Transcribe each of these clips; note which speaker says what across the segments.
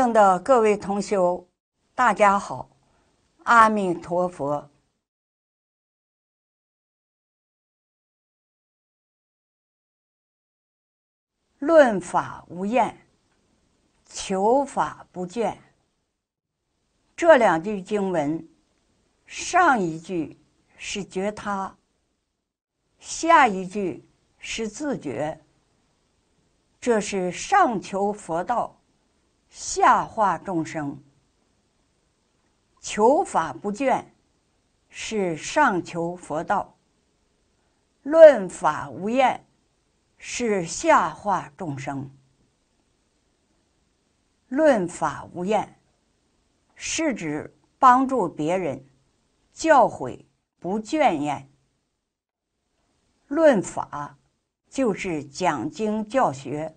Speaker 1: 敬的各位同修，大家好！阿弥陀佛。论法无厌，求法不倦。这两句经文，上一句是觉他，下一句是自觉。这是上求佛道。下化众生，求法不倦，是上求佛道；论法无厌，是下化众生。论法无厌，是指帮助别人，教诲不倦厌。论法就是讲经教学，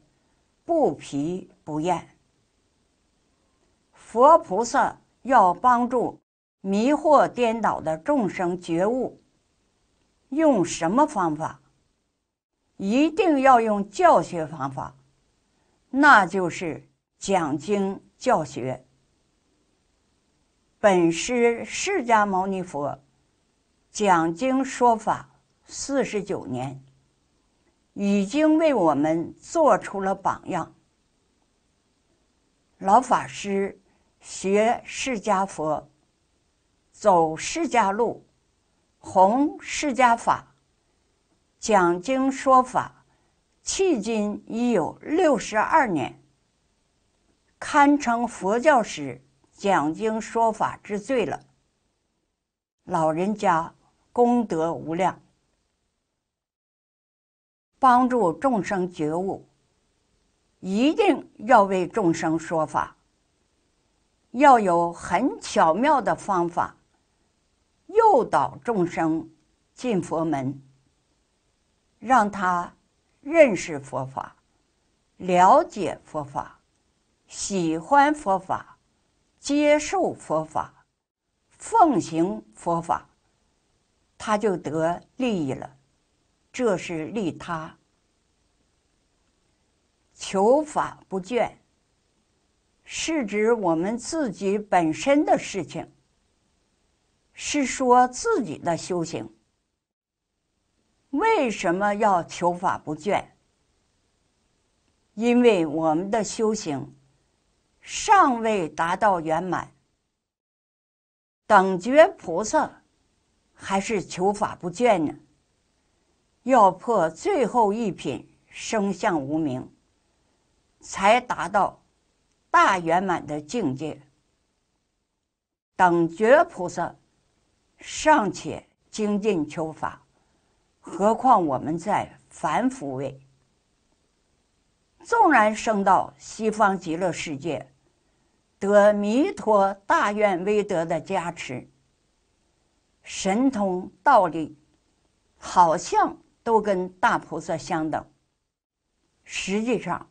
Speaker 1: 不疲不厌。佛菩萨要帮助迷惑颠倒的众生觉悟，用什么方法？一定要用教学方法，那就是讲经教学。本师释迦牟尼佛讲经说法四十九年，已经为我们做出了榜样，老法师。学释迦佛，走释迦路，弘释迦法，讲经说法，迄今已有六十二年，堪称佛教史讲经说法之最了。老人家功德无量，帮助众生觉悟，一定要为众生说法。要有很巧妙的方法，诱导众生进佛门，让他认识佛法，了解佛法，喜欢佛法，接受佛法，奉行佛法，他就得利益了。这是利他，求法不倦。是指我们自己本身的事情，是说自己的修行。为什么要求法不倦？因为我们的修行尚未达到圆满，等觉菩萨还是求法不倦呢？要破最后一品生相无明，才达到。大圆满的境界，等觉菩萨尚且精进求法，何况我们在凡夫位？纵然升到西方极乐世界，得弥陀大愿威德的加持，神通道理好像都跟大菩萨相等，实际上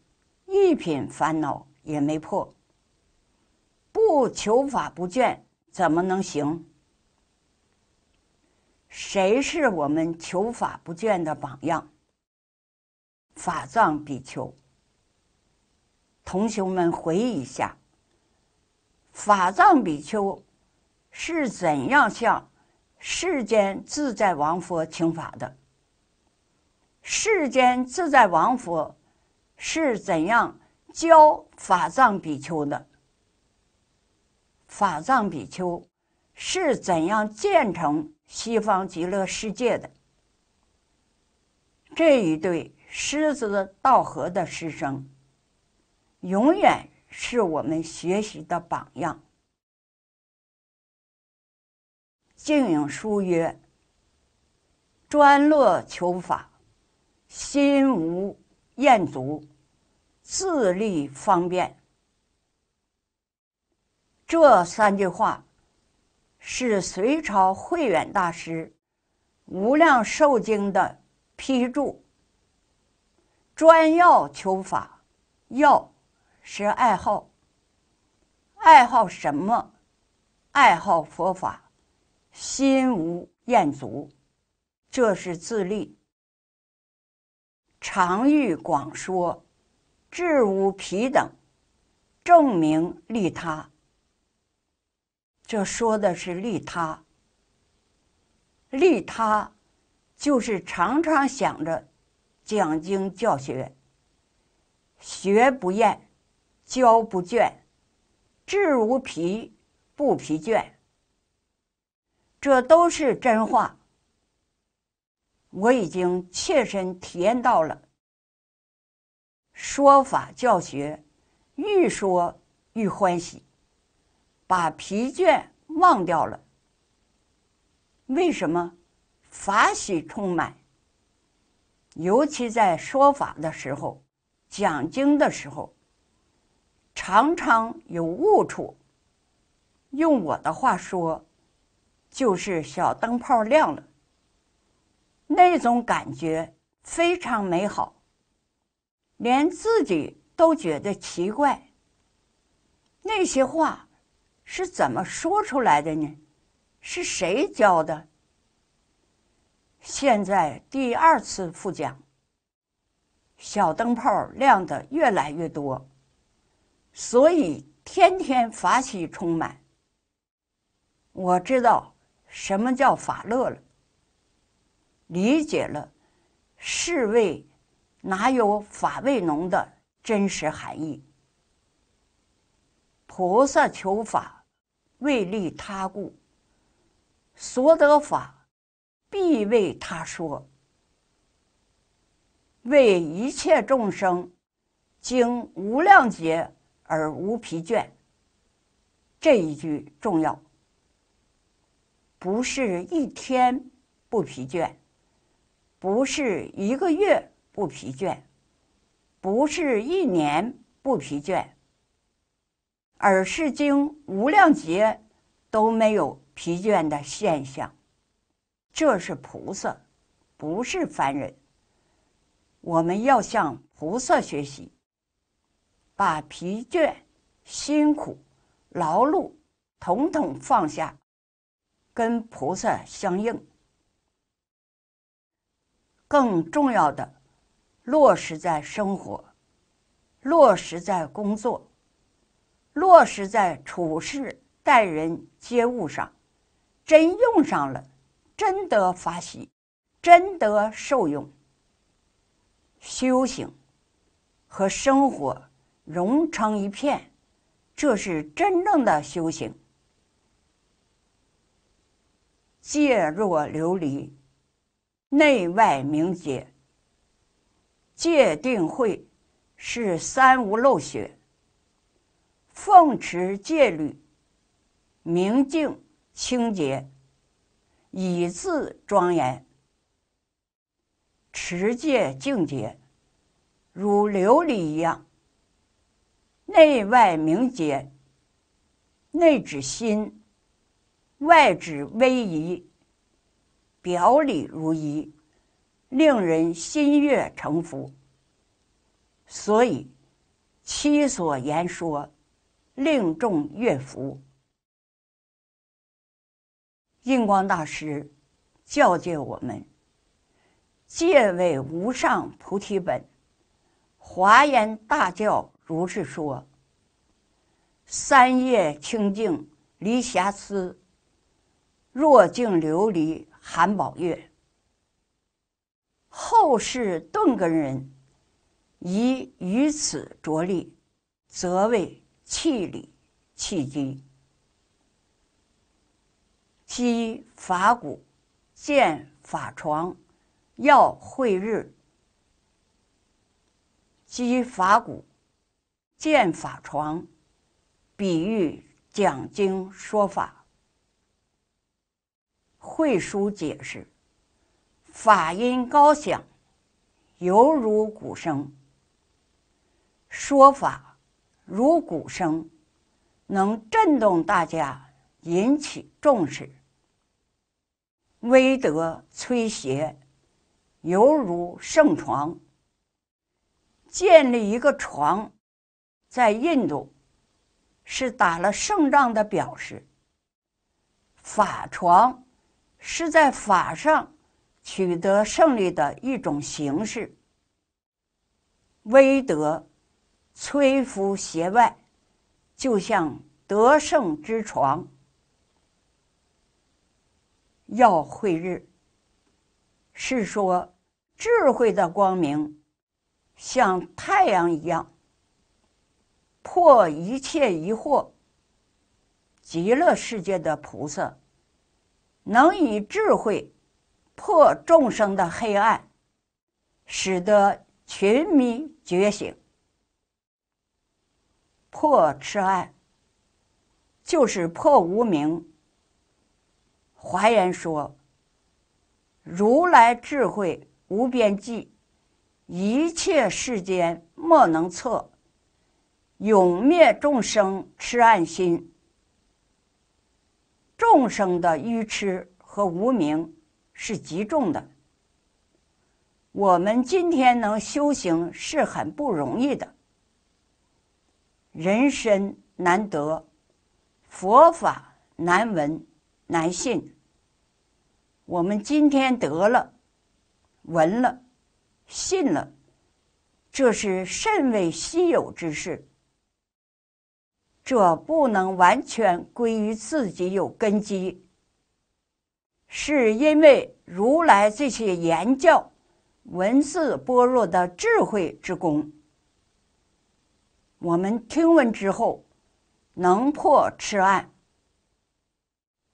Speaker 1: 一品烦恼。也没破，不求法不倦怎么能行？谁是我们求法不倦的榜样？法藏比丘，同学们回忆一下，法藏比丘是怎样向世间自在王佛请法的？世间自在王佛是怎样？教法藏比丘的法藏比丘是怎样建成西方极乐世界的？这一对师子道合的师生，永远是我们学习的榜样。净影书曰：“专乐求法，心无厌足。”自立方便，这三句话是隋朝慧远大师《无量寿经》的批注。专要求法，要是爱好，爱好什么？爱好佛法，心无厌足，这是自立。常欲广说。治无疲等，证明利他。这说的是利他。利他就是常常想着讲经教学，学不厌，教不倦，治无疲，不疲倦。这都是真话，我已经切身体验到了。说法教学，愈说愈欢喜，把疲倦忘掉了。为什么法喜充满？尤其在说法的时候，讲经的时候，常常有误处。用我的话说，就是小灯泡亮了，那种感觉非常美好。连自己都觉得奇怪，那些话是怎么说出来的呢？是谁教的？现在第二次复讲，小灯泡亮的越来越多，所以天天法喜充满。我知道什么叫法乐了，理解了，是为。哪有法味浓的真实含义？菩萨求法，为利他故，所得法，必为他说，为一切众生，经无量劫而无疲倦。这一句重要，不是一天不疲倦，不是一个月。不疲倦，不是一年不疲倦，而是经无量劫都没有疲倦的现象。这是菩萨，不是凡人。我们要向菩萨学习，把疲倦、辛苦、劳碌统统放下，跟菩萨相应。更重要的。落实在生活，落实在工作，落实在处事待人接物上，真用上了，真得发喜，真得受用。修行和生活融成一片，这是真正的修行。界若琉璃，内外明洁。戒定慧是三无漏学。奉持戒律，明净清洁，以自庄严。持戒净洁，如琉璃一样。内外明洁，内指心，外指威仪，表里如一。令人心悦诚服，所以其所言说，令众悦服。印光大师教诫我们：“戒为无上菩提本，华严大教如是说。三业清净离瑕疵，若镜琉璃含宝月。”后世顿根人，以于此着力，则为气理气机。积法鼓，建法床，要会日。积法鼓，建法床，比喻讲经说法，会书解释。法音高响，犹如鼓声；说法如鼓声，能震动大家，引起重视。威德催邪，犹如圣床。建立一个床，在印度是打了胜仗的表示。法床是在法上。取得胜利的一种形式，威德摧伏邪外，就像得胜之床。要慧日是说智慧的光明像太阳一样破一切疑惑。极乐世界的菩萨能以智慧。破众生的黑暗，使得群迷觉醒。破痴暗就是破无明。华严说：“如来智慧无边际，一切世间莫能测，永灭众生痴暗心。众生的愚痴和无明。”是极重的。我们今天能修行是很不容易的，人身难得，佛法难闻难信。我们今天得了、闻了、信了，这是甚为稀有之事。这不能完全归于自己有根基。是因为如来这些言教文字般若的智慧之功，我们听闻之后能破痴案，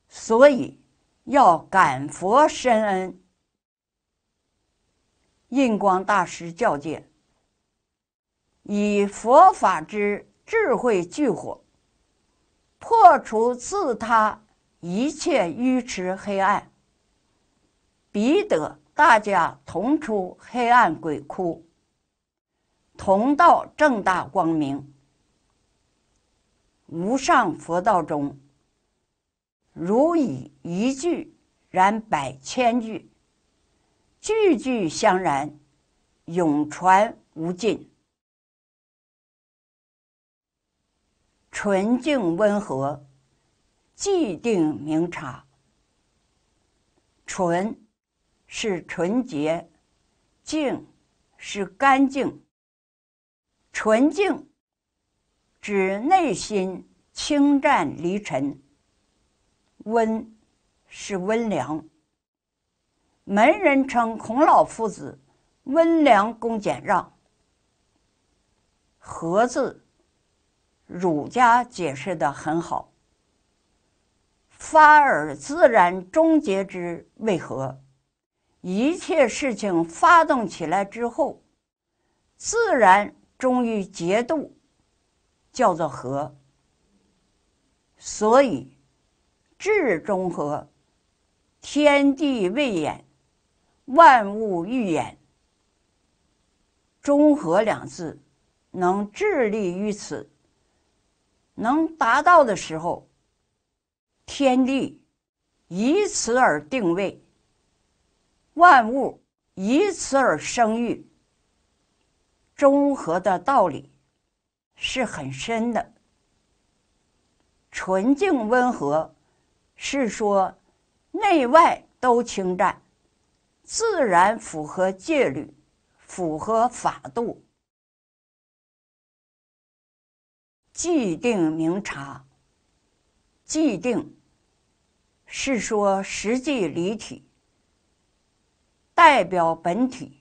Speaker 1: 所以要感佛深恩。印光大师教诫：以佛法之智慧聚火，破除自他。一切愚痴黑暗，彼得大家同出黑暗鬼窟，同到正大光明无上佛道中。如以一句燃百千句，句句相燃，永传无尽，纯净温和。既定明察，纯是纯洁，净是干净。纯净指内心清湛离尘。温是温良。门人称孔老夫子温良恭俭让。和字，儒家解释的很好。发而自然，终结之为何？一切事情发动起来之后，自然终于结度，叫做和。所以，至中和，天地未演，万物欲演。中和两字，能致力于此，能达到的时候。天地以此而定位，万物以此而生育。中和的道理是很深的。纯净温和，是说内外都清湛，自然符合戒律，符合法度。既定明察，既定。是说实际离体，代表本体。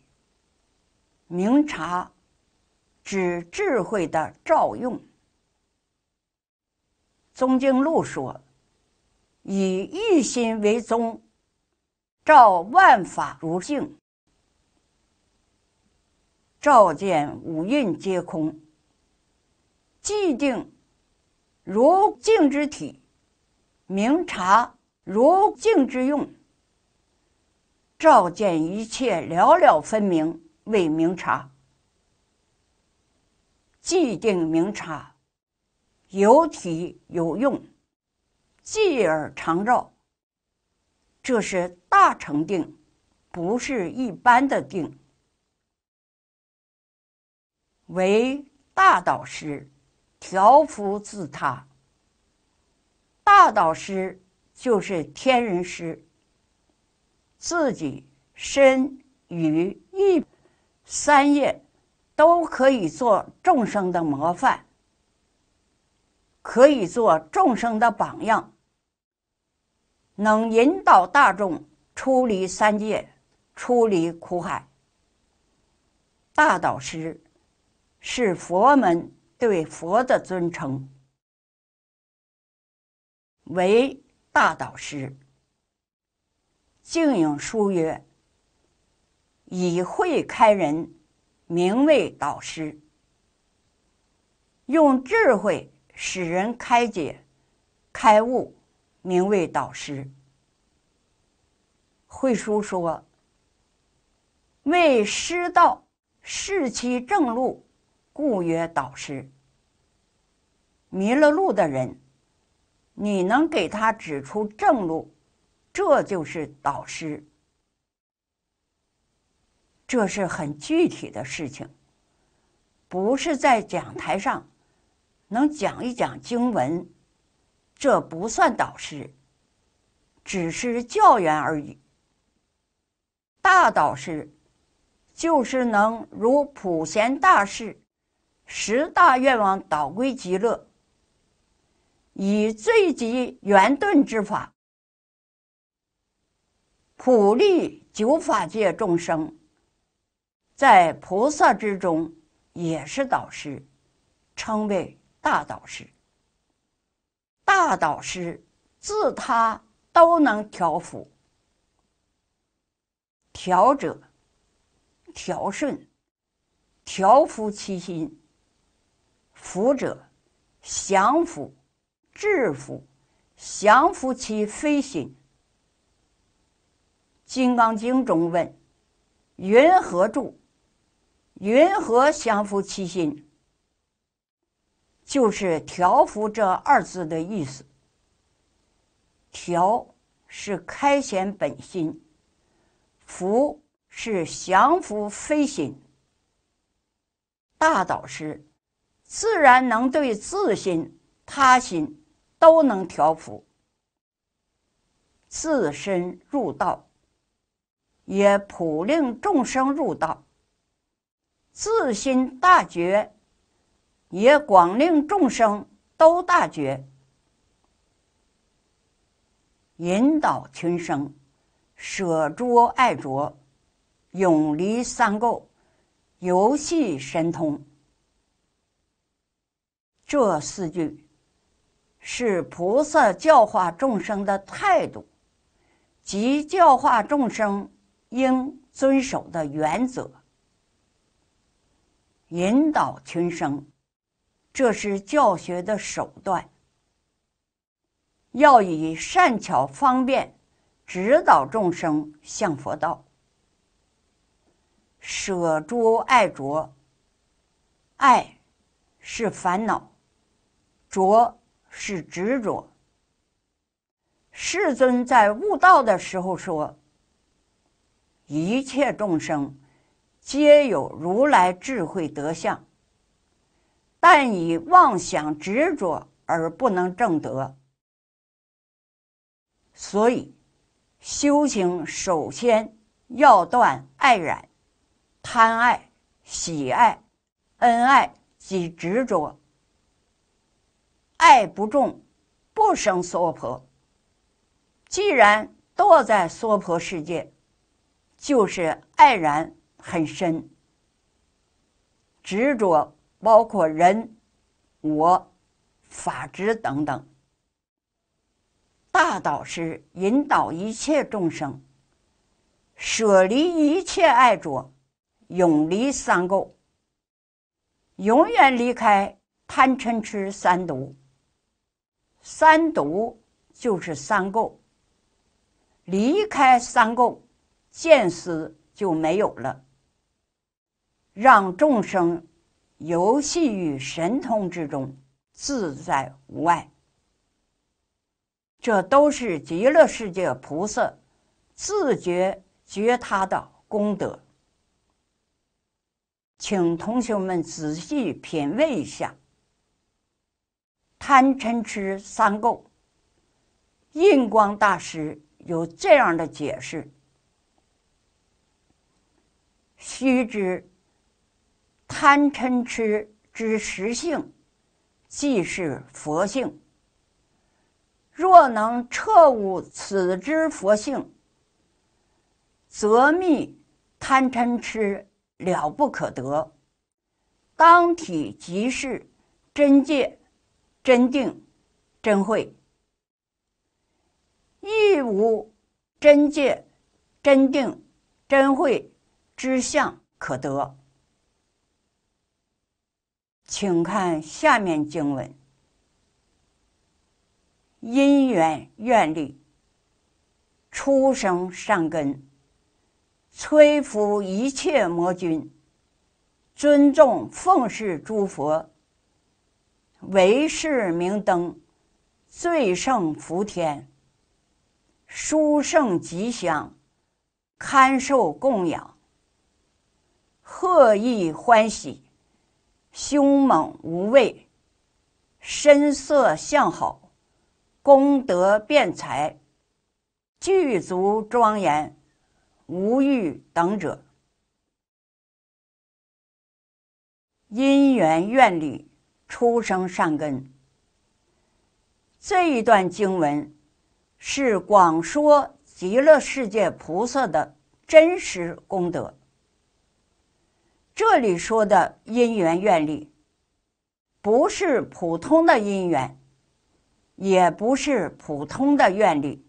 Speaker 1: 明察指智慧的照用。宗经录说：“以一心为宗，照万法如镜，照见五蕴皆空，既定如镜之体，明察。”如镜之用，照见一切，了了分明，为明察。既定明察，有体有用，继而常照。这是大成定，不是一般的定。为大导师调伏自他，大导师。就是天人师，自己身与意三业都可以做众生的模范，可以做众生的榜样，能引导大众出离三界，出离苦海。大导师是佛门对佛的尊称，为。大导师，净影书曰：“以慧开人，名为导师；用智慧使人开解、开悟，名为导师。”慧书说：“为师道是其正路，故曰导师。”迷了路的人。你能给他指出正路，这就是导师。这是很具体的事情，不是在讲台上能讲一讲经文，这不算导师，只是教员而已。大导师就是能如普贤大士十大愿望导归极乐。以最极圆顿之法，普利九法界众生，在菩萨之中也是导师，称为大导师。大导师自他都能调伏，调者调顺，调伏其心；伏者降伏。制服、降服其非心，《金刚经》中问：“云何住？云何降服其心？”就是“调伏”这二字的意思。调是开显本心，伏是降服非心。大导师自然能对自心、他心。都能调伏，自身入道，也普令众生入道；自心大觉，也广令众生都大觉。引导群生，舍诸爱着，永离三垢，游戏神通。这四句。是菩萨教化众生的态度，及教化众生应遵守的原则。引导群生，这是教学的手段。要以善巧方便指导众生向佛道。舍诸爱着，爱是烦恼，着。是执着。世尊在悟道的时候说：“一切众生皆有如来智慧德相，但以妄想执着而不能证得。”所以，修行首先要断爱染、贪爱、喜爱、恩爱及执着。爱不重，不生娑婆。既然堕在娑婆世界，就是爱然很深，执着包括人、我、法执等等。大导师引导一切众生，舍离一切爱着，永离三垢，永远离开贪嗔痴三毒。三毒就是三垢，离开三垢，见思就没有了。让众生游戏于神通之中，自在无碍。这都是极乐世界菩萨自觉觉他的功德。请同学们仔细品味一下。贪嗔痴三垢，印光大师有这样的解释：须知贪嗔痴之实性，即是佛性。若能彻悟此之佛性，则密贪嗔痴了不可得。当体即是真界。真定真慧，亦无真界、真定、真慧之相可得。请看下面经文：因缘愿力，出生善根，摧伏一切魔君，尊重奉事诸佛。唯是明灯，最胜福天。殊胜吉祥，堪受供养。贺意欢喜，凶猛无畏，身色相好，功德辩才，具足庄严，无欲等者，因缘愿侣。出生善根，这一段经文是广说极乐世界菩萨的真实功德。这里说的因缘愿力，不是普通的因缘，也不是普通的愿力。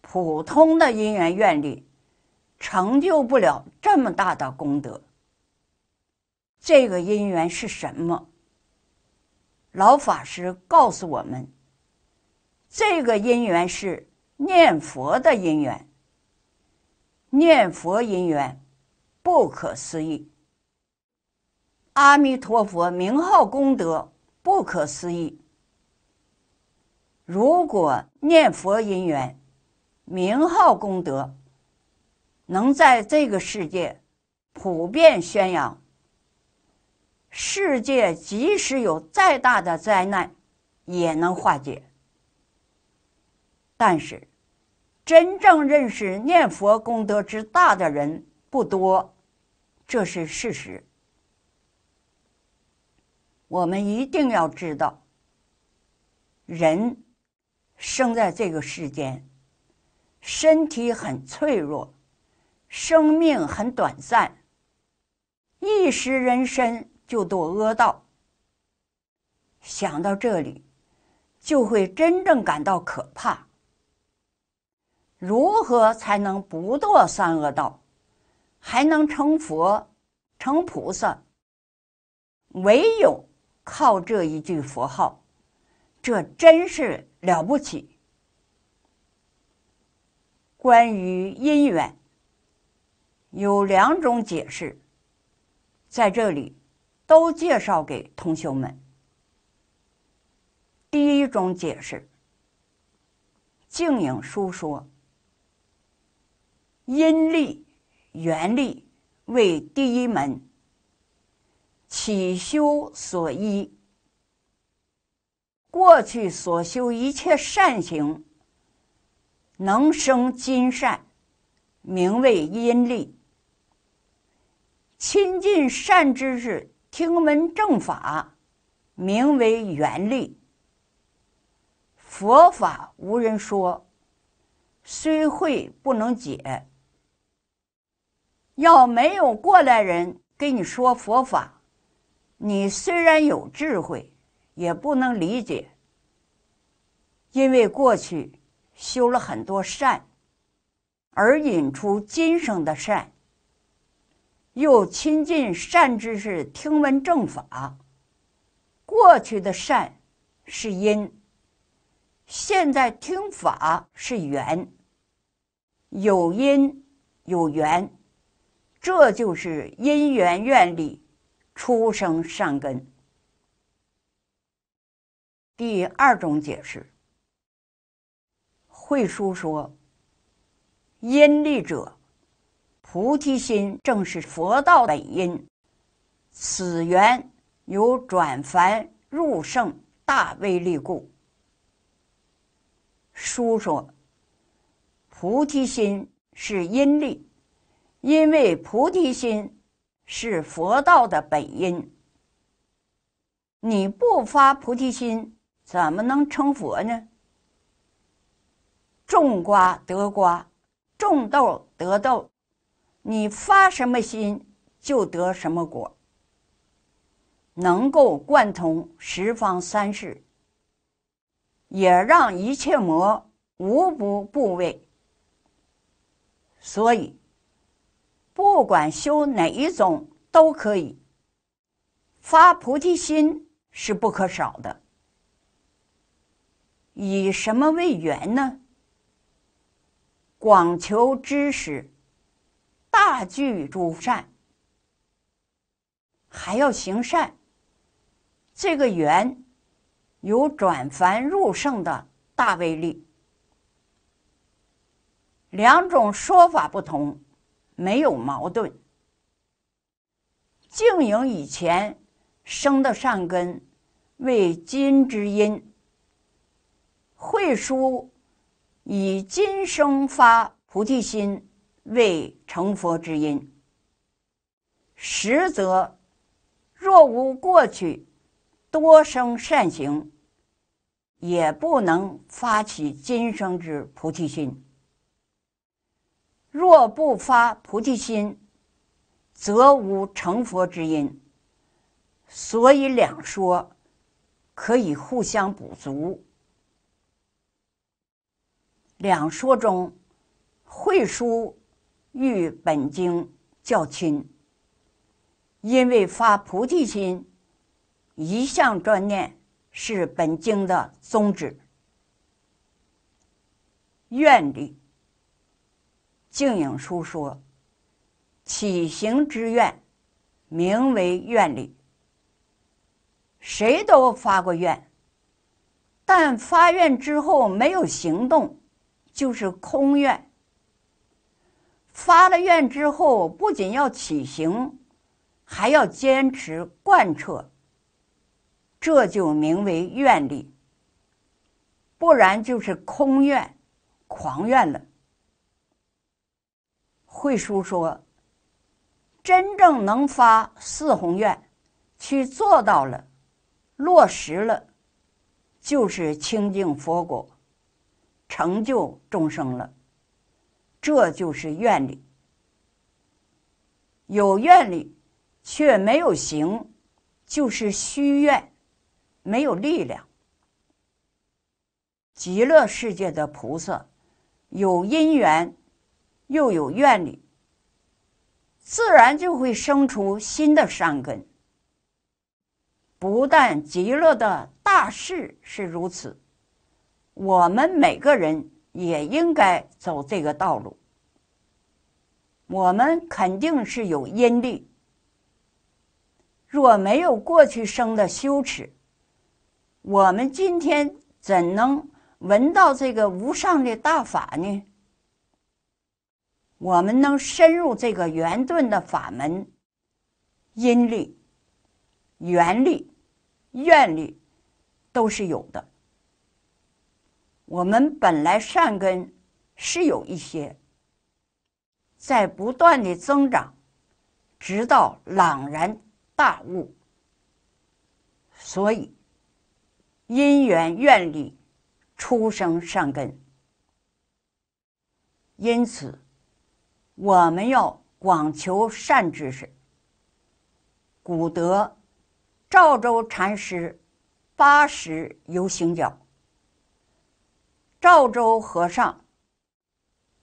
Speaker 1: 普通的因缘愿力，成就不了这么大的功德。这个因缘是什么？老法师告诉我们，这个因缘是念佛的因缘。念佛因缘不可思议，阿弥陀佛名号功德不可思议。如果念佛因缘、名号功德能在这个世界普遍宣扬。世界即使有再大的灾难，也能化解。但是，真正认识念佛功德之大的人不多，这是事实。我们一定要知道，人生在这个世间，身体很脆弱，生命很短暂，一时人身。就堕恶道。想到这里，就会真正感到可怕。如何才能不堕三恶道，还能成佛、成菩萨？唯有靠这一句佛号。这真是了不起。关于因缘，有两种解释，在这里。都介绍给同学们。第一种解释，净影书说：阴历、元历为第一门，起修所依。过去所修一切善行，能生金善，名为阴历。亲近善知识。听闻正法，名为圆力。佛法无人说，虽会不能解。要没有过来人跟你说佛法，你虽然有智慧，也不能理解，因为过去修了很多善，而引出今生的善。又亲近善知识，听闻正法。过去的善是因，现在听法是缘。有因有缘，这就是因缘愿力，出生善根。第二种解释，慧书说：因力者。菩提心正是佛道本因，此缘由转凡入圣大威力故。书说菩提心是因力，因为菩提心是佛道的本因。你不发菩提心，怎么能成佛呢？种瓜得瓜，种豆得豆。你发什么心，就得什么果。能够贯通十方三世，也让一切魔无不怖畏。所以，不管修哪一种都可以。发菩提心是不可少的。以什么为缘呢？广求知识。大聚诸善，还要行善。这个缘有转凡入圣的大威力。两种说法不同，没有矛盾。净营以前生的善根为金之因，慧书以今生发菩提心。为成佛之因，实则若无过去多生善行，也不能发起今生之菩提心；若不发菩提心，则无成佛之因。所以两说可以互相补足。两说中，会书。与本经较亲，因为发菩提心，一向专念是本经的宗旨。愿力，净影书说，起行之愿，名为愿力。谁都发过愿，但发愿之后没有行动，就是空愿。发了愿之后，不仅要起行，还要坚持贯彻，这就名为愿力。不然就是空愿、狂愿了。慧叔说：“真正能发四宏愿，去做到了、落实了，就是清净佛果，成就众生了。”这就是愿力，有愿力却没有行，就是虚愿，没有力量。极乐世界的菩萨有因缘又有愿力，自然就会生出新的善根。不但极乐的大事是如此，我们每个人。也应该走这个道路。我们肯定是有阴历，若没有过去生的羞耻，我们今天怎能闻到这个无上的大法呢？我们能深入这个圆顿的法门，阴历、元历、愿力都是有的。我们本来善根是有一些，在不断的增长，直到朗然大悟。所以，因缘愿力出生善根。因此，我们要广求善知识。古德赵州禅师八十游行脚。赵州和尚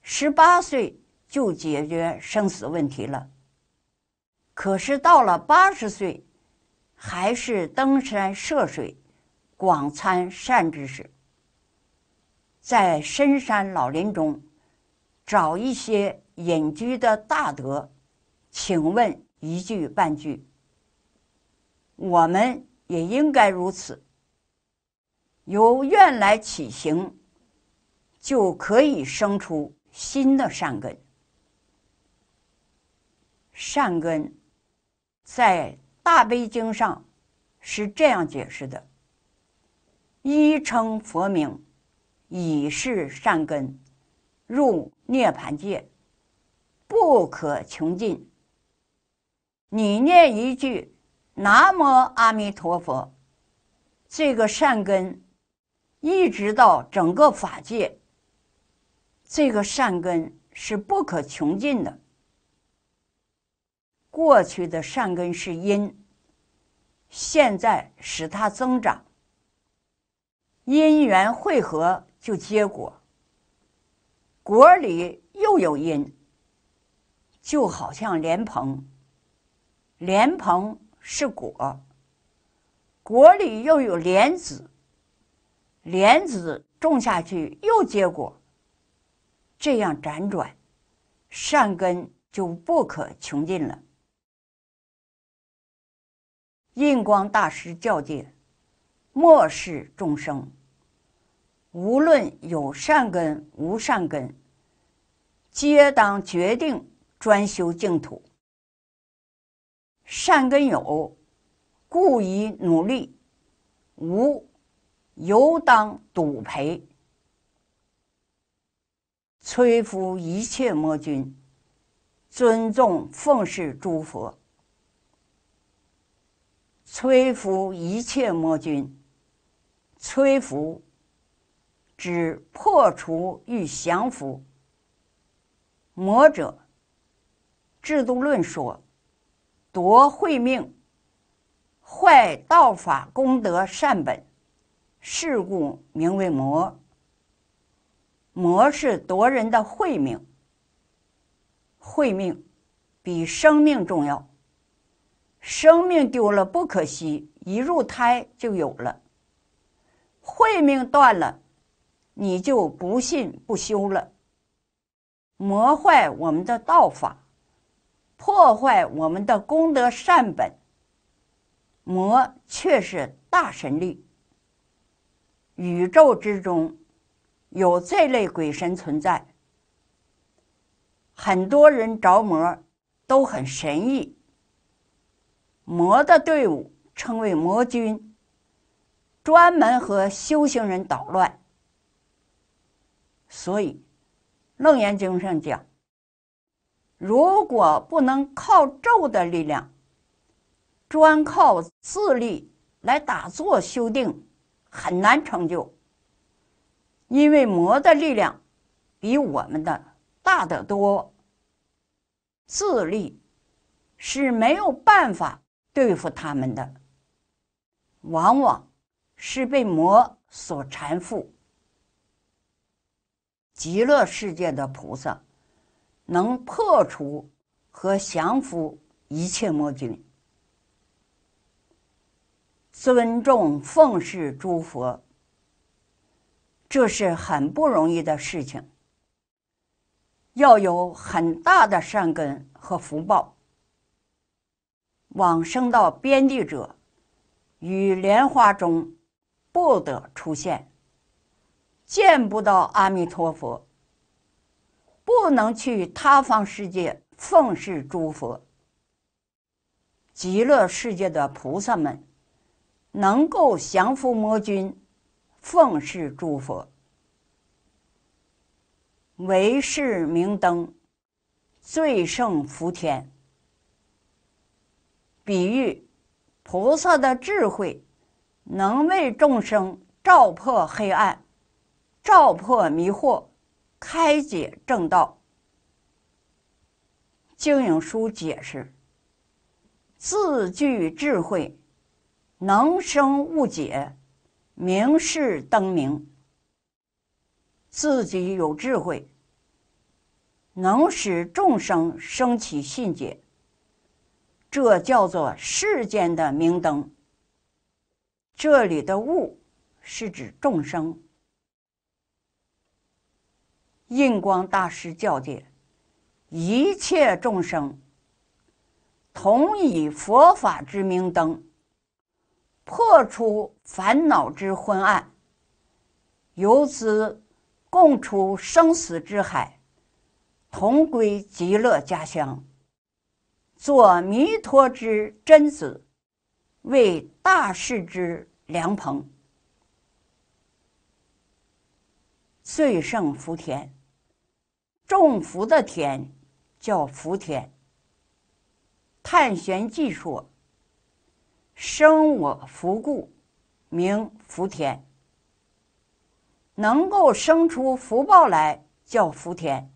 Speaker 1: 十八岁就解决生死问题了，可是到了八十岁，还是登山涉水，广参善知识，在深山老林中找一些隐居的大德，请问一句半句，我们也应该如此，由愿来起行。就可以生出新的善根。善根在《大悲经》上是这样解释的：一称佛名，以是善根，入涅盘界，不可穷尽。你念一句“南无阿弥陀佛”，这个善根，一直到整个法界。这个善根是不可穷尽的。过去的善根是因，现在使它增长，因缘会合就结果。果里又有因，就好像莲蓬，莲蓬是果，果里又有莲子，莲子种下去又结果。这样辗转，善根就不可穷尽了。印光大师教诫：末世众生，无论有善根无善根，皆当决定专修净土。善根有，故宜努力；无，犹当赌赔。摧伏一切魔君，尊重奉事诸佛。摧伏一切魔君，摧伏指破除与降服。魔者，制度论说，夺慧命，坏道法功德善本，是故名为魔。魔是夺人的慧命，慧命比生命重要。生命丢了不可惜，一入胎就有了。慧命断了，你就不信不修了。魔坏我们的道法，破坏我们的功德善本。魔却是大神力，宇宙之中。有这类鬼神存在，很多人着魔，都很神异。魔的队伍称为魔军，专门和修行人捣乱。所以，《楞严经》上讲，如果不能靠咒的力量，专靠自力来打坐修定，很难成就。因为魔的力量比我们的大得多，自立是没有办法对付他们的，往往是被魔所缠缚。极乐世界的菩萨能破除和降服一切魔君，尊重奉事诸佛。这是很不容易的事情，要有很大的善根和福报，往生到边地者与莲花中不得出现，见不到阿弥陀佛，不能去他方世界奉事诸佛，极乐世界的菩萨们能够降伏魔君奉是诸佛，为是明灯，最胜福田。比喻菩萨的智慧，能为众生照破黑暗，照破迷惑，开解正道。经云书解释，自具智慧，能生误解。明是灯明，自己有智慧，能使众生升起信解，这叫做世间的明灯。这里的“物”是指众生。印光大师教诫：一切众生同以佛法之明灯。破除烦恼之昏暗，由此共出生死之海，同归极乐家乡。做弥陀之真子，为大势之良朋。最胜福田，种福的田叫福田。探玄记说。生我福故，名福田。能够生出福报来，叫福田。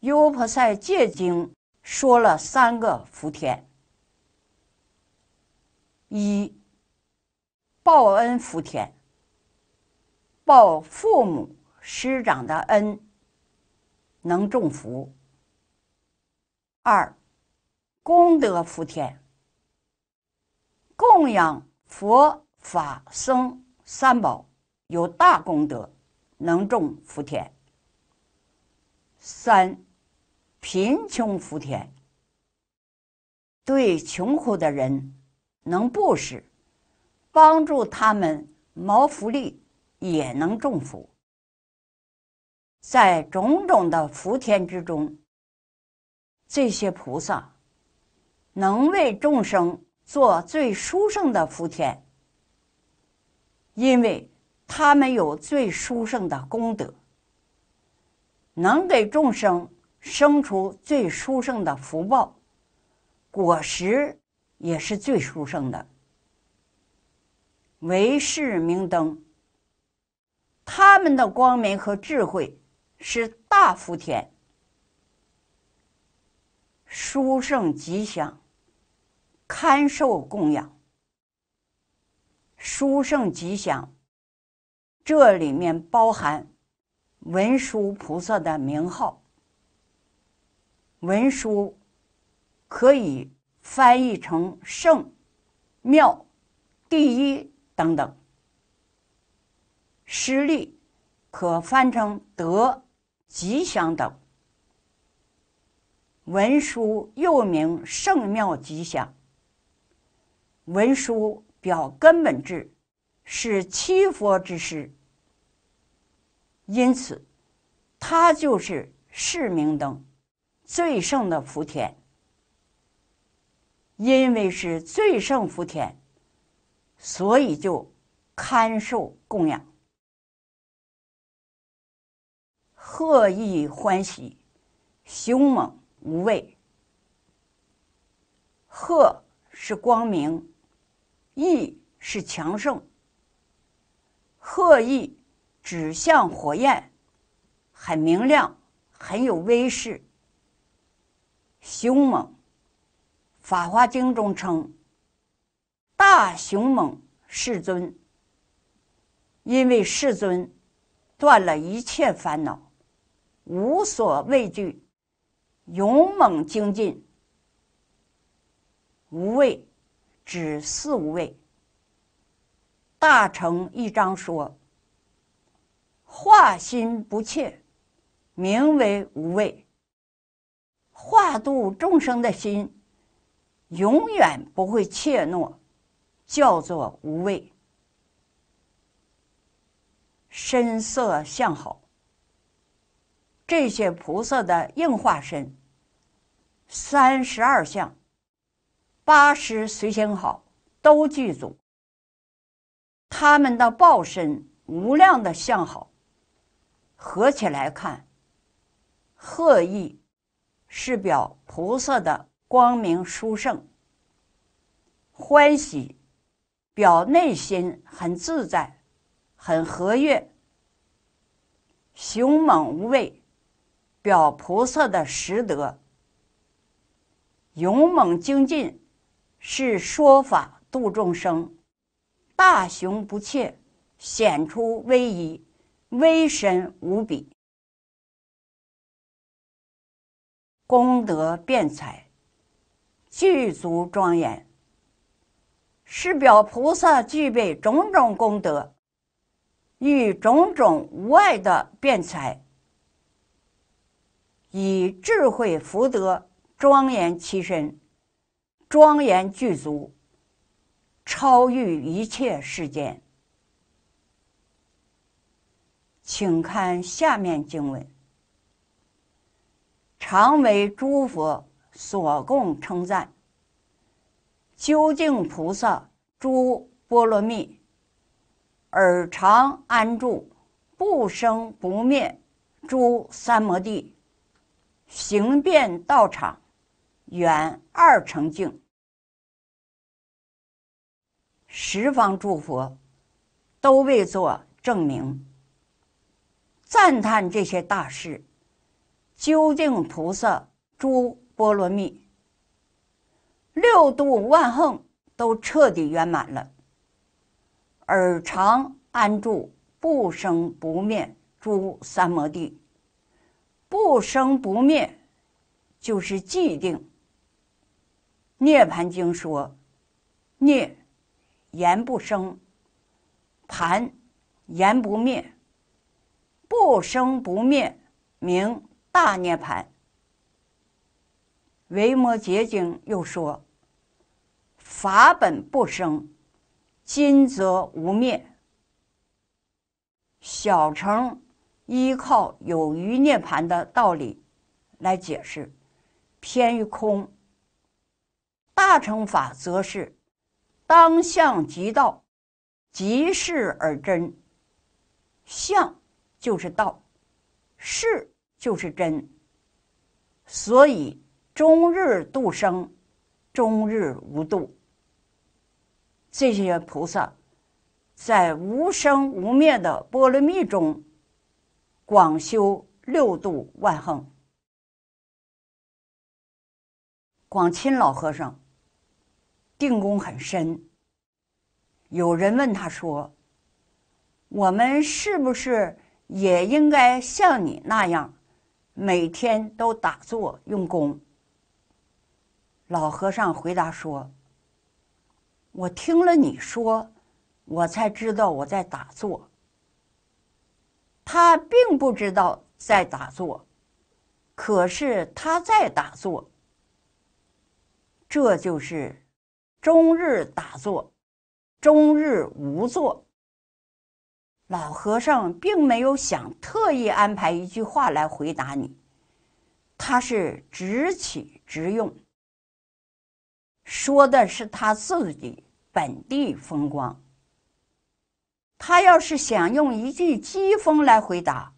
Speaker 1: 优婆塞戒经说了三个福田：一、报恩福田，报父母师长的恩，能种福；二、功德福田。供养佛法僧三宝有大功德，能种福田。三贫穷福田对穷苦的人能布施，帮助他们谋福利，也能种福。在种种的福田之中，这些菩萨能为众生。做最殊胜的福田，因为他们有最殊胜的功德，能给众生生出最殊胜的福报，果实也是最殊胜的。为世明灯，他们的光明和智慧是大福田，殊胜吉祥。堪受供养，书圣吉祥。这里面包含文殊菩萨的名号。文殊可以翻译成圣、妙、第一等等。实力可翻成德、吉祥等。文殊又名圣妙吉祥。文殊表根本智，是七佛之师，因此他就是世明灯，最胜的福田。因为是最胜福田，所以就堪受供养，贺意欢喜，凶猛无畏。鹤是光明。意是强盛，鹤意指向火焰，很明亮，很有威势，凶猛。《法华经》中称“大雄猛世尊”，因为世尊断了一切烦恼，无所畏惧，勇猛精进，无畏。指四无畏。大乘一章说：“化心不怯，名为无畏。化度众生的心，永远不会怯懦，叫做无畏。身色相好，这些菩萨的应化身，三十二相。”八十随行好，都具足。他们的报身无量的相好，合起来看，鹤意是表菩萨的光明殊胜，欢喜表内心很自在，很和悦，雄猛无畏表菩萨的实德，勇猛精进。是说法度众生，大雄不怯，显出威仪，威神无比，功德辩才具足庄严，是表菩萨具备种种功德与种种无碍的辩才，以智慧福德庄严其身。庄严具足，超越一切世间。请看下面经文：常为诸佛所共称赞，究竟菩萨诸波罗蜜，尔常安住不生不灭诸三摩地，行遍道场，远二成境。十方诸佛都未做证明，赞叹这些大事，究竟菩萨诸波罗蜜，六度万恒都彻底圆满了。尔常安住不生不灭诸三摩地，不生不灭就是既定。《涅盘经》说涅。言不生，盘言不灭，不生不灭名大涅盘。维摩诘经又说：法本不生，今则无灭。小乘依靠有余涅盘的道理来解释，偏于空；大乘法则是。当相即道，即事而真相就是道，事就是真。所以终日度生，终日无度。这些菩萨在无生无灭的波罗蜜中，广修六度万恒，广钦老和尚。定功很深。有人问他说：“我们是不是也应该像你那样，每天都打坐用功？”老和尚回答说：“我听了你说，我才知道我在打坐。他并不知道在打坐，可是他在打坐，这就是。”终日打坐，终日无坐。老和尚并没有想特意安排一句话来回答你，他是直取直用，说的是他自己本地风光。他要是想用一句讥讽来回答，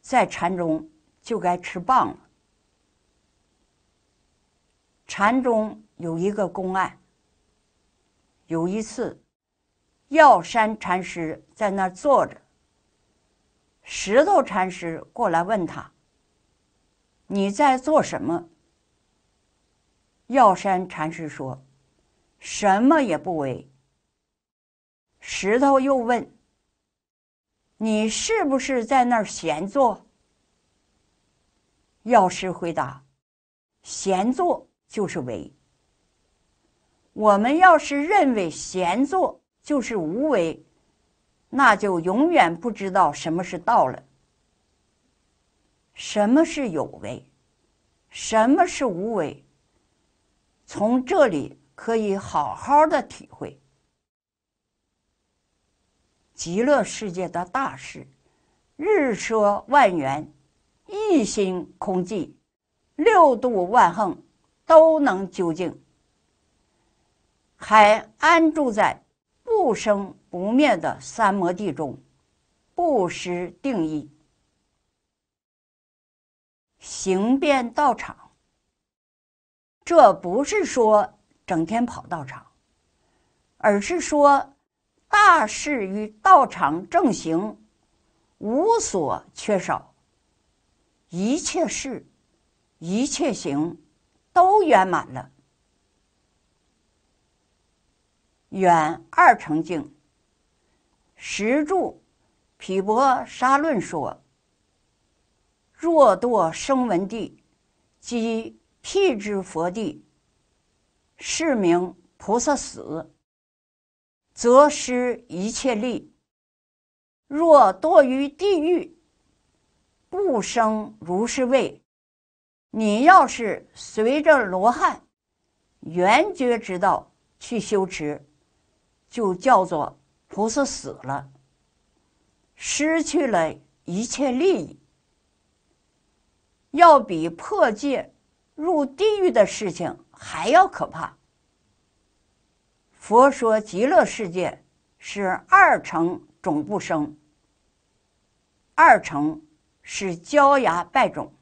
Speaker 1: 在禅中就该吃棒了。禅中。有一个公案。有一次，药山禅师在那儿坐着，石头禅师过来问他：“你在做什么？”药山禅师说：“什么也不为。”石头又问：“你是不是在那儿闲坐？”药师回答：“闲坐就是为。”我们要是认为闲坐就是无为，那就永远不知道什么是道了。什么是有为，什么是无为？从这里可以好好的体会极乐世界的大事，日说万缘，一心空寂，六度万恒，都能究竟。还安住在不生不灭的三摩地中，不失定义，行遍道场。这不是说整天跑道场，而是说大事与道场正行无所缺少，一切事、一切行都圆满了。远二成径。石柱毗婆沙论说：若堕声闻地，即辟之佛地，是名菩萨死，则失一切利；若堕于地狱，不生如是位。你要是随着罗汉圆觉之道去修持。就叫做菩萨死了，失去了一切利益，要比破戒入地狱的事情还要可怕。佛说极乐世界是二成种不生，二成是焦芽败种，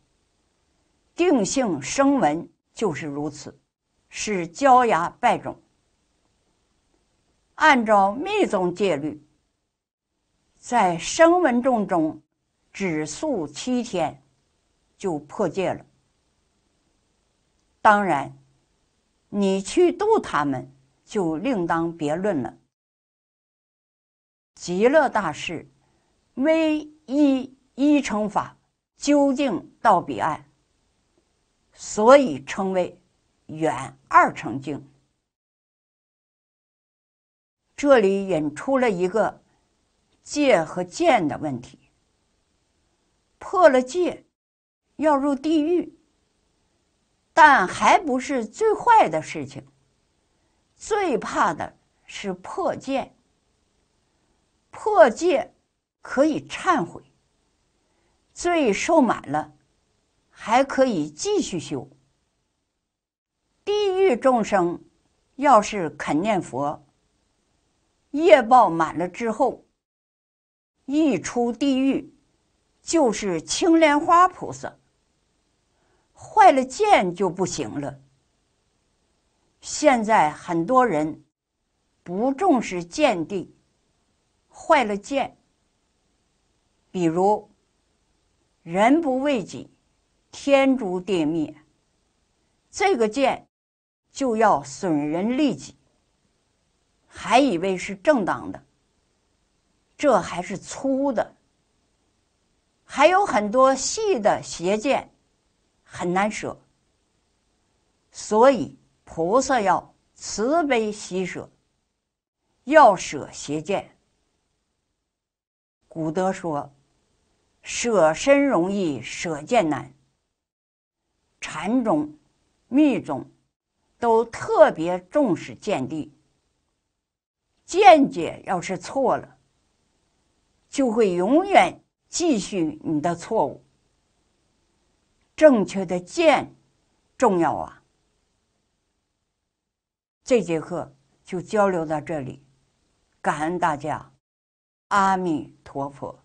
Speaker 1: 定性生闻就是如此，是焦芽败种。按照密宗戒律，在声闻众中，只宿七天，就破戒了。当然，你去度他们，就另当别论了。极乐大士唯一一乘法，究竟到彼岸，所以称为远二乘经。这里引出了一个戒和见的问题。破了戒，要入地狱；但还不是最坏的事情。最怕的是破戒。破戒可以忏悔，罪受满了，还可以继续修。地狱众生要是肯念佛。业报满了之后，一出地狱就是青莲花菩萨。坏了剑就不行了。现在很多人不重视见地，坏了剑，比如“人不为己，天诛地灭”，这个剑就要损人利己。还以为是正当的，这还是粗的，还有很多细的邪见，很难舍。所以菩萨要慈悲喜舍，要舍邪见。古德说：“舍身容易，舍见难。”禅宗、密宗都特别重视见地。见解要是错了，就会永远继续你的错误。正确的见重要啊！这节课就交流到这里，感恩大家，阿弥陀佛。